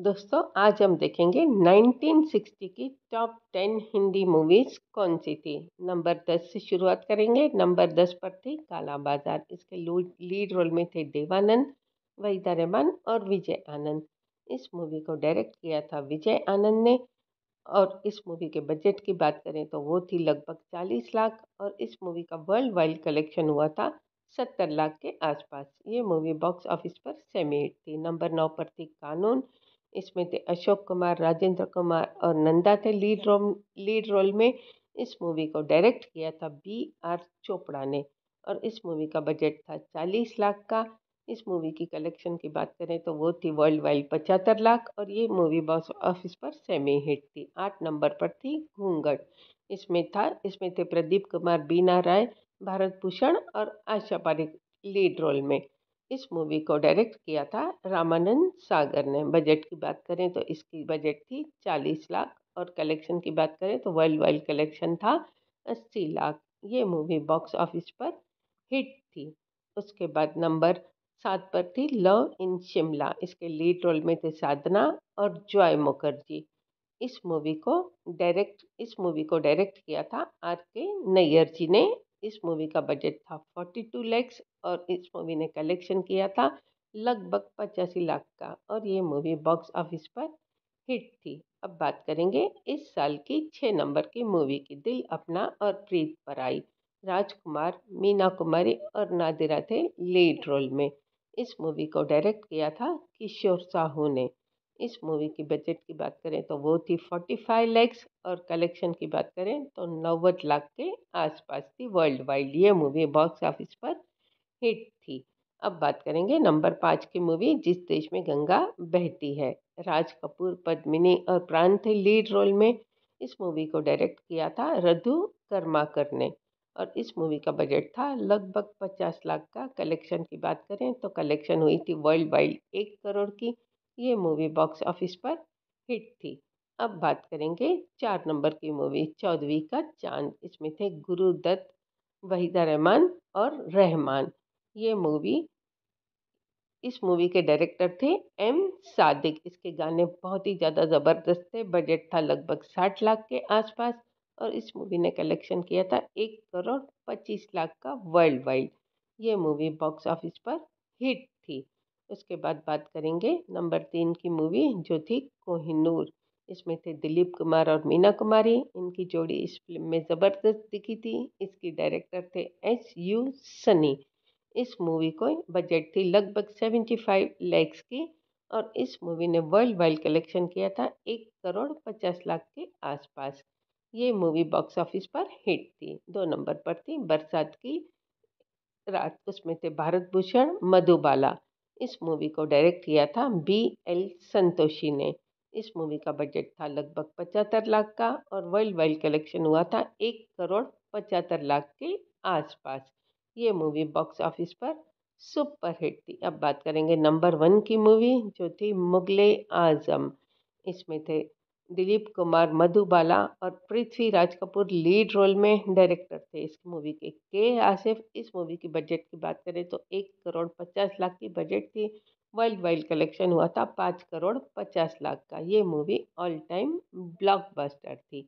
दोस्तों आज हम देखेंगे 1960 की टॉप 10 हिंदी मूवीज़ कौन सी थी नंबर 10 से शुरुआत करेंगे नंबर 10 पर थी काला बाजार इसके लीड रोल में थे देवानंद वहीदा रहमान और विजय आनंद इस मूवी को डायरेक्ट किया था विजय आनंद ने और इस मूवी के बजट की बात करें तो वो थी लगभग 40 लाख और इस मूवी का वर्ल्ड वाइड कलेक्शन हुआ था सत्तर लाख के आसपास ये मूवी बॉक्स ऑफिस पर सेमी थी नंबर नौ पर थी कानून इसमें थे अशोक कुमार राजेंद्र कुमार और नंदा थे लीड रोल लीड रोल में इस मूवी को डायरेक्ट किया था बी आर चोपड़ा ने और इस मूवी का बजट था चालीस लाख का इस मूवी की कलेक्शन की बात करें तो वो थी वर्ल्ड वाइड पचहत्तर लाख और ये मूवी बॉक्स ऑफिस पर सेमी हिट थी आठ नंबर पर थी घूंघट इसमें था इसमें थे प्रदीप कुमार बीना राय भारत भूषण और आशा पारिक लीड रोल में इस मूवी को डायरेक्ट किया था रामानंद सागर ने बजट की बात करें तो इसकी बजट थी चालीस लाख और कलेक्शन की बात करें तो वर्ल्ड वाइड कलेक्शन था अस्सी लाख ये मूवी बॉक्स ऑफिस पर हिट थी उसके बाद नंबर सात पर थी लव इन शिमला इसके लीड रोल में थे साधना और जॉय मुखर्जी इस मूवी को डायरेक्ट इस मूवी को डायरेक्ट किया था आर के नैयर जी ने इस मूवी का बजट था फोर्टी टू लैक्स और इस मूवी ने कलेक्शन किया था लगभग पचासी लाख का और ये मूवी बॉक्स ऑफिस पर हिट थी अब बात करेंगे इस साल की छः नंबर की मूवी की दिल अपना और प्रीत पराई राजकुमार मीना कुमारी और नादिरा थे लीड रोल में इस मूवी को डायरेक्ट किया था किशोर साहू ने इस मूवी की बजट की बात करें तो वो थी फोर्टी फाइव लैक्स और कलेक्शन की बात करें तो नब्बे लाख के आसपास थी वर्ल्ड वाइड ये मूवी बॉक्स ऑफिस पर हिट थी अब बात करेंगे नंबर पाँच की मूवी जिस देश में गंगा बहती है राज कपूर पद्मिनी और प्राण थे लीड रोल में इस मूवी को डायरेक्ट किया था रधु कर्माकर ने और इस मूवी का बजट था लगभग पचास लाख का कलेक्शन की बात करें तो कलेक्शन हुई थी वर्ल्ड वाइड एक करोड़ की ये मूवी बॉक्स ऑफिस पर हिट थी अब बात करेंगे चार नंबर की मूवी चौदहवीं का चांद इसमें थे गुरुदत्त वहीदा रहमान और रहमान ये मूवी इस मूवी के डायरेक्टर थे एम सादिक इसके गाने बहुत ही ज़्यादा ज़बरदस्त थे बजट था लगभग साठ लाख के आसपास और इस मूवी ने कलेक्शन किया था एक करोड़ पच्चीस लाख का वर्ल्ड वाइड ये मूवी बॉक्स ऑफिस पर हिट उसके बाद बात करेंगे नंबर तीन की मूवी जो थी कोहिनूर इसमें थे दिलीप कुमार और मीना कुमारी इनकी जोड़ी इस फिल्म में ज़बरदस्त दिखी थी इसकी डायरेक्टर थे एच यू सनी इस मूवी को बजट थी लगभग सेवेंटी फाइव लैक्स की और इस मूवी ने वर्ल्ड वाइड कलेक्शन किया था एक करोड़ पचास लाख के आसपास ये मूवी बॉक्स ऑफिस पर हिट थी दो नंबर पर थी बरसात की रात उसमें थे भारत भूषण मधुबाला इस मूवी को डायरेक्ट किया था बी एल संतोषी ने इस मूवी का बजट था लगभग पचहत्तर लाख का और वर्ल्ड वाइड कलेक्शन हुआ था एक करोड़ पचहत्तर लाख के आसपास ये मूवी बॉक्स ऑफिस पर सुपर हिट थी अब बात करेंगे नंबर वन की मूवी जो थी मुगले आजम इसमें थे दिलीप कुमार मधुबाला और पृथ्वी राज कपूर लीड रोल में डायरेक्टर थे इस मूवी के के आसिफ इस मूवी की बजट की बात करें तो एक करोड़ पचास लाख की बजट थी वर्ल्ड वाइड कलेक्शन हुआ था पाँच करोड़ पचास लाख का ये मूवी ऑल टाइम ब्लॉकबस्टर थी